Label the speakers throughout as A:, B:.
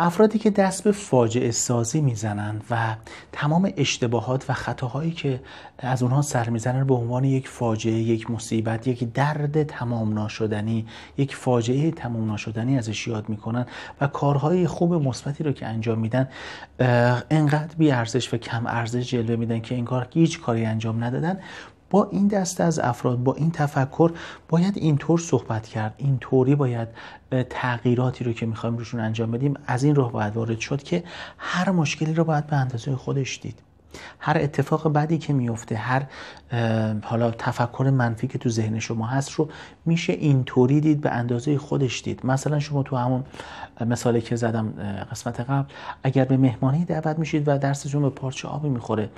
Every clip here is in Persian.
A: افرادی که دست به فاجعه سازی میزنند و تمام اشتباهات و خطاهایی که از اونها سر میزنن به عنوان یک فاجعه یک مصیبت یک درد تمام ناشدنی یک فاجعه تمام ناشدنی ازش یاد میکنن و کارهای خوب مثبتی رو که انجام میدن انقدر بی ارزش و کم ارزش جلوه میدن که کار هیچ کاری انجام ندادن با این دست از افراد با این تفکر باید اینطور صحبت کرد اینطوری باید تغییراتی رو که میخوایم روشون انجام بدیم از این راه باید وارد شد که هر مشکلی رو باید به اندازه خودش دید هر اتفاق بدی که میفته هر حالا تفکر منفی که تو ذهن شما هست رو میشه اینطوری دید به اندازه خودش دید مثلا شما تو همون مثالی که زدم قسمت قبل اگر به مهمانی دعوت میشید و درستون به پارچه آبی میخوره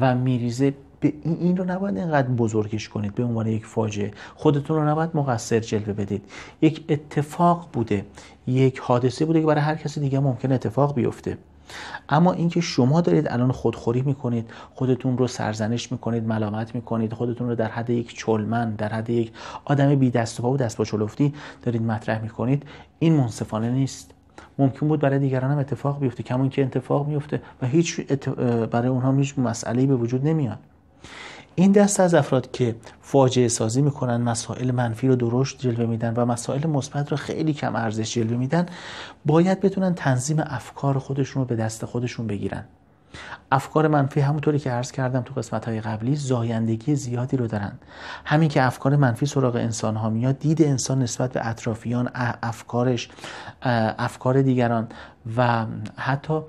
A: و میریزه به این رو نباید اینقدر بزرگش کنید به عنوان یک فاجعه خودتون رو نباید مقصر جلوه بدید یک اتفاق بوده یک حادثه بوده که برای هر کسی دیگه ممکن اتفاق بیفته اما اینکه شما دارید الان خودخوری میکنید خودتون رو سرزنش میکنید ملامت میکنید خودتون رو در حد یک چلمن در حد یک آدم بی دست و پا و دست با چلفتی دارید مطرح میکنید این منصفانه نیست ممکن بود برای دیگران هم اتفاق بیفته کمون که اتفاق میفته و هیچ برای اونها هیچ مسئله به وجود نمیاد این دست از افراد که فاجعه سازی میکنن مسائل منفی رو درشت جلوه میدن و مسائل مثبت رو خیلی کم ارزش جلوه میدن باید بتونن تنظیم افکار خودشون رو به دست خودشون بگیرن افکار منفی همونطوری که عرض کردم تو قسمت های قبلی زایندگی زیادی رو دارن همین که افکار منفی سراغ انسان ها میاد دید انسان نسبت به اطرافیان افکارش افکار دیگران و حتی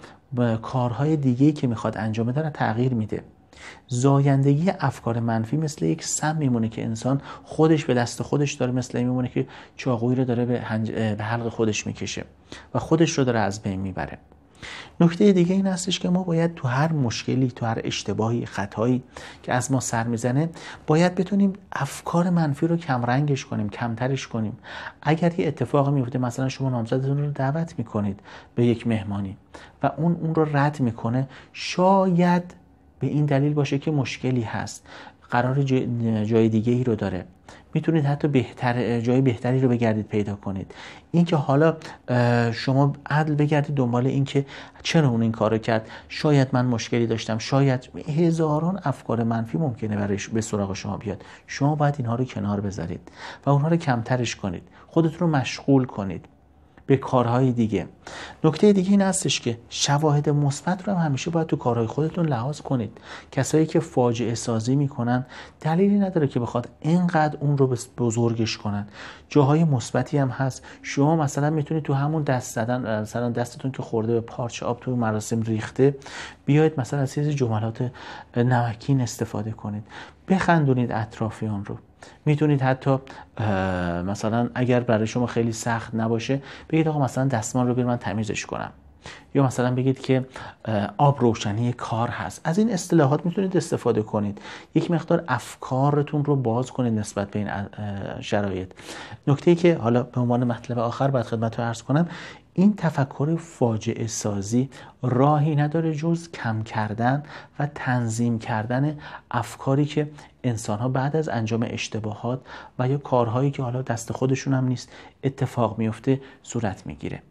A: کارهای دیگه که میخواد انجام بدن تغییر میده زایندگی افکار منفی مثل یک سم میمونه که انسان خودش به دست خودش داره مثل میمونه که چاقویی رو داره به, هنج... حلق خودش میکشه و خودش رو داره از بین میبره نکته دیگه این هستش که ما باید تو هر مشکلی تو هر اشتباهی خطایی که از ما سر میزنه باید بتونیم افکار منفی رو کمرنگش کنیم کمترش کنیم اگر یه اتفاق میفته مثلا شما نامزدتون رو دعوت میکنید به یک مهمانی و اون اون رو رد میکنه شاید به این دلیل باشه که مشکلی هست قرار جای دیگه ای رو داره میتونید حتی بهتر جای بهتری رو بگردید پیدا کنید اینکه حالا شما عدل بگردید دنبال اینکه چرا اون این کارو کرد شاید من مشکلی داشتم شاید هزاران افکار منفی ممکنه برای به سراغ شما بیاد شما باید اینها رو کنار بذارید و اونها رو کمترش کنید خودتون رو مشغول کنید به کارهای دیگه نکته دیگه این هستش که شواهد مثبت رو هم همیشه باید تو کارهای خودتون لحاظ کنید کسایی که فاجعه سازی میکنن دلیلی نداره که بخواد اینقدر اون رو بزرگش کنن جاهای مثبتی هم هست شما مثلا میتونید تو همون دست زدن مثلا دستتون که خورده به پارچه آب تو مراسم ریخته بیاید مثلا از چیز جملات نمکین استفاده کنید بخندونید اطرافیان رو میتونید حتی مثلا اگر برای شما خیلی سخت نباشه بگید آقا مثلا دستمال رو بیر من تمیزش کنم یا مثلا بگید که آب روشنی کار هست از این اصطلاحات میتونید استفاده کنید یک مقدار افکارتون رو باز کنید نسبت به این شرایط نکته ای که حالا به عنوان مطلب آخر باید خدمت رو عرض کنم این تفکر فاجعه سازی راهی نداره جز کم کردن و تنظیم کردن افکاری که انسان ها بعد از انجام اشتباهات و یا کارهایی که حالا دست خودشون هم نیست اتفاق میفته صورت میگیره